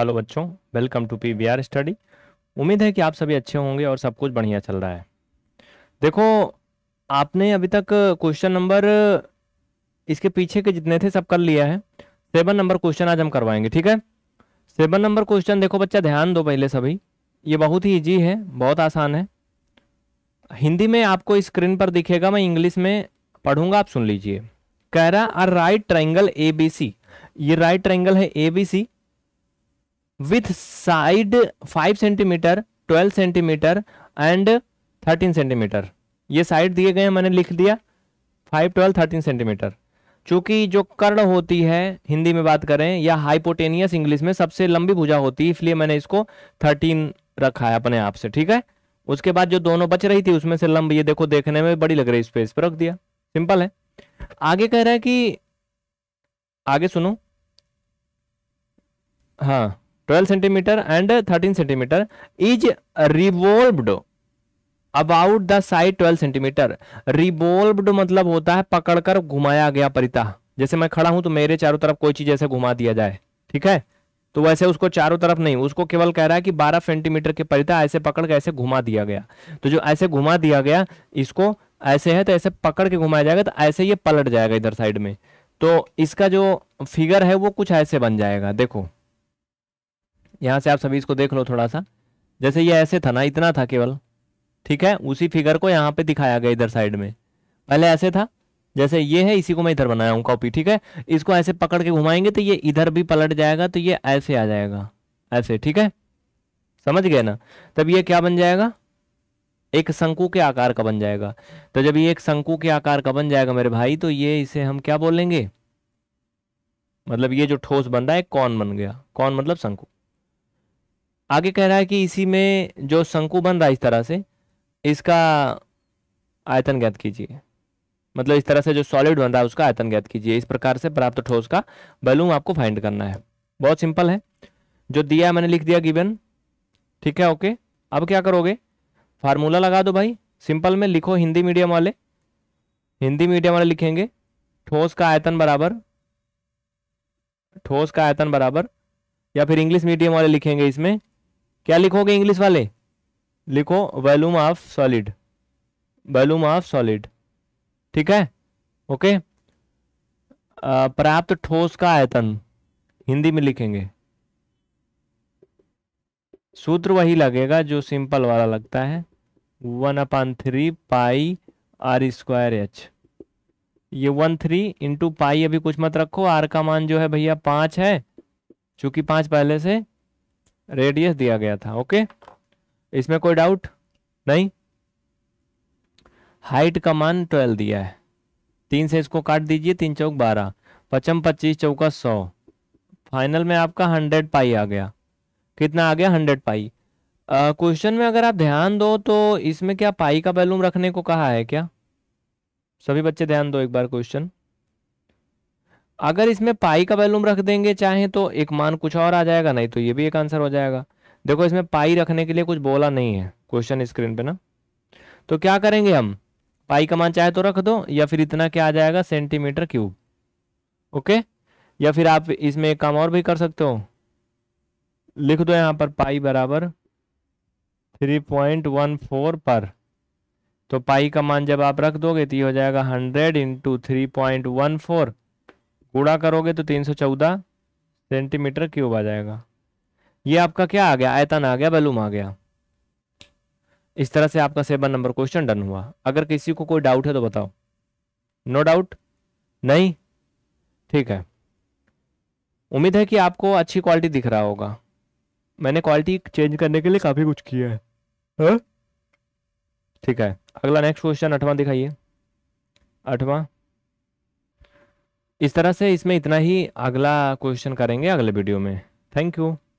Hello बच्चों welcome to P V study उम्मीद है कि आप सभी अच्छे होंगे और सब कुछ बढ़िया चल रहा है देखो आपने अभी तक क्वेश्चन नंबर इसके पीछे के जितने थे सब कर लिया है सेवन नंबर क्वेश्चन आज हम करवाएंगे ठीक है सेवन नंबर क्वेश्चन देखो बच्चा ध्यान दो पहले सभी ये बहुत ही ईजी है बहुत आसान है हिंदी में आपको स्क्रीन पर दिखेगा मैं इंग्लिश में पढ़ूंगा आप सुन लीजिए कह रहा a right triangle A B C ये राइट ट्राइंगल है A B C with side 5 centimetre 12 centimetre and 13 centimetre ये साइड दिए गए मैंने लिख दिया 5 12 13 सेंटीमीटर चूंकि जो कर्ण होती है हिंदी में बात करें या हाइपोटेनियस इंग्लिश में सबसे लंबी भुजा होती है इसलिए मैंने इसको 13 रखा है अपने आप से ठीक है उसके बाद जो दोनों बच रही थी उसमें से लंब ये देखो देखने में बड़ी लग रही स्पेस पर रख दिया सिंपल है आगे कह रहा है कि आगे सुनो हाँ 12 centimetre and 13 centimetre is revolved about the side 12 centimetre revolved मतलब होता है पकड़कर घुमाया गया परिता जैसे मैं खड़ा हूं तो मेरे चारों तरफ कोई चीज ऐसे घुमा दिया जाए ठीक है तो वैसे उसको चारों तरफ नहीं उसको केवल कह रहा है कि 12 सेंटीमीटर के परिता ऐसे पकड़ के ऐसे घुमा दिया गया तो जो ऐसे घुमा दिया गया इसको ऐसे है तो ऐसे पकड़ के घुमाया जाएगा तो ऐसे ये पलट जाएगा इधर साइड में तो इसका जो फिगर है वो कुछ ऐसे बन जाएगा देखो यहाँ से आप सभी इसको देख लो थोड़ा सा जैसे ये ऐसे था ना इतना था केवल ठीक है उसी फिगर को यहाँ पे दिखाया गया इधर साइड में पहले ऐसे था जैसे ये है इसी को मैं इधर बनाया हूँ कॉपी ठीक है इसको ऐसे पकड़ के घुमाएंगे तो ये इधर भी पलट जाएगा तो ये ऐसे आ जाएगा ऐसे ठीक है समझ गए ना तब ये क्या बन जाएगा एक शंकु के आकार का बन जाएगा तो जब ये एक शंकु के आकार का बन जाएगा मेरे भाई तो ये इसे हम क्या बोलेंगे मतलब ये जो ठोस बन रहा है कौन बन गया कौन मतलब शंकु आगे कह रहा है कि इसी में जो शंकु बन रहा है इस तरह से इसका आयतन ज्ञात कीजिए मतलब इस तरह से जो सॉलिड बन रहा है उसका आयतन ज्ञात कीजिए इस प्रकार से प्राप्त ठोस का वैल्यूम आपको फाइंड करना है बहुत सिंपल है जो दिया मैंने लिख दिया गिवन ठीक है ओके अब क्या करोगे फार्मूला लगा दो भाई सिंपल में लिखो हिंदी मीडियम वाले हिंदी मीडियम वाले लिखेंगे ठोस का आयतन बराबर ठोस का आयतन बराबर या फिर इंग्लिश मीडियम वाले लिखेंगे इसमें क्या लिखोगे इंग्लिश वाले लिखो volume of solid volume of solid ठीक है ओके प्राप्त ठोस का आयतन हिंदी में लिखेंगे सूत्र वही लगेगा जो सिंपल वाला लगता है one upon three pi r square h ये वन थ्री इंटू पाई अभी कुछ मत रखो आर का मान जो है भैया पांच है चूंकि पांच पहले से रेडियस दिया गया था ओके इसमें कोई डाउट नहीं हाइट का मान ट्वेल्व दिया है तीन से इसको काट दीजिए तीन चौक बारह पचम पच्चीस चौका सौ फाइनल में आपका हंड्रेड पाई आ गया कितना आ गया हंड्रेड पाई क्वेश्चन में अगर आप ध्यान दो तो इसमें क्या पाई का वैल्यूम रखने को कहा है क्या सभी बच्चे ध्यान दो एक बार क्वेश्चन अगर इसमें पाई का वैल्यूम रख देंगे चाहे तो एक मान कुछ और आ जाएगा नहीं तो ये भी एक आंसर हो जाएगा देखो इसमें पाई रखने के लिए कुछ बोला नहीं है क्वेश्चन स्क्रीन पे ना तो क्या करेंगे हम पाई का मान चाहे तो रख दो या फिर इतना क्या आ जाएगा सेंटीमीटर क्यूब ओके या फिर आप इसमें एक काम और भी कर सकते हो लिख दो यहां पर पाई बराबर थ्री पॉइंट वन फोर पर तो पाई का मान जब आप रख दोगे तो ये हो जाएगा hundred into three point one four गुणा करोगे तो तीन सौ चौदह सेंटीमीटर क्यूब आ जाएगा ये आपका क्या आ गया आयतन आ गया बलूम आ गया इस तरह से आपका सेवन नंबर क्वेश्चन डन हुआ अगर किसी को कोई डाउट है तो बताओ नो no डाउट नहीं ठीक है उम्मीद है कि आपको अच्छी क्वालिटी दिख रहा होगा मैंने क्वालिटी चेंज करने के लिए काफ़ी कुछ किया है हाँ? ठीक है अगला नेक्स्ट क्वेश्चन अठवा दिखाइए अठवा इस तरह से इसमें इतना ही अगला क्वेश्चन करेंगे अगले वीडियो में थैंक यू